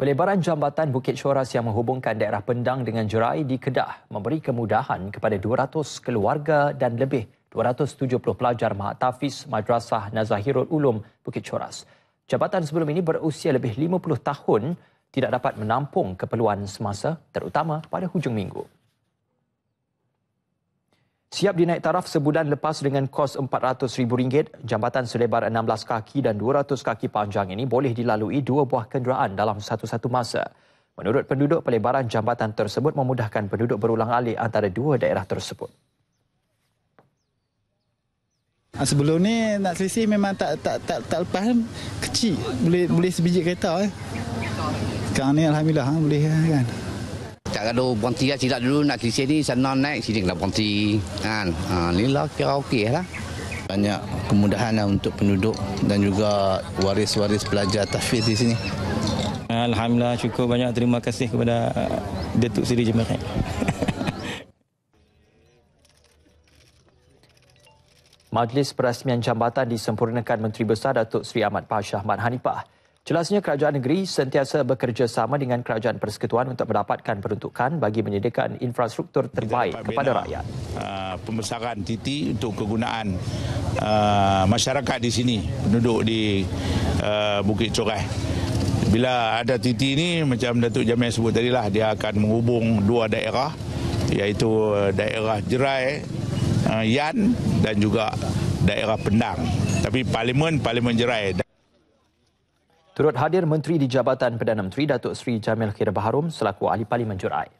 Pelebaran jambatan Bukit Syoras yang menghubungkan daerah Pendang dengan Jerai di Kedah memberi kemudahan kepada 200 keluarga dan lebih 270 pelajar Mahat Tafiz Madrasah Nazahirul Ulum Bukit Syoras. Jambatan sebelum ini berusia lebih 50 tahun tidak dapat menampung keperluan semasa terutama pada hujung minggu siap dinaik taraf sebulan lepas dengan kos RM400,000. Jambatan selebar 16 kaki dan 200 kaki panjang ini boleh dilalui dua buah kenderaan dalam satu-satu masa. Menurut penduduk, pelebaran jambatan tersebut memudahkan penduduk berulang alih antara dua daerah tersebut. Ah, sebelum ni nak selesai memang tak tak tak tak lepas kan? kecil boleh boleh sebiji kereta eh. Sekarang ni alhamdulillah ha, boleh ha, kan cakap kalau berhenti lah silap dulu nak ke sini, sana naik sini kena berhenti. Kan? Ha, ni lah kira okey lah. Banyak kemudahan lah untuk penduduk dan juga waris-waris pelajar tahfiz di sini. Alhamdulillah cukup banyak terima kasih kepada uh, Datuk Seri Jemaat. Majlis Perasmian Jambatan disempurnakan Menteri Besar Datuk Seri Ahmad Pasha Ahmad Hanifah. Jelasnya kerajaan negeri sentiasa bekerjasama dengan kerajaan persekutuan untuk mendapatkan peruntukan bagi menyediakan infrastruktur terbaik kepada rakyat. Uh, pembesaran titik untuk kegunaan uh, masyarakat di sini, penduduk di uh, Bukit Cokai. Bila ada titi ini, macam Datuk Jamil sebut tadi lah, dia akan menghubung dua daerah, iaitu uh, daerah Jerai, Yan dan juga daerah Pendang. Tapi Parlimen, Parlimen Jerai. Turut hadir Menteri di Jabatan Perdana Menteri Datuk Seri Jamil Khairul Baharum selaku ahli Parlimen Jurai.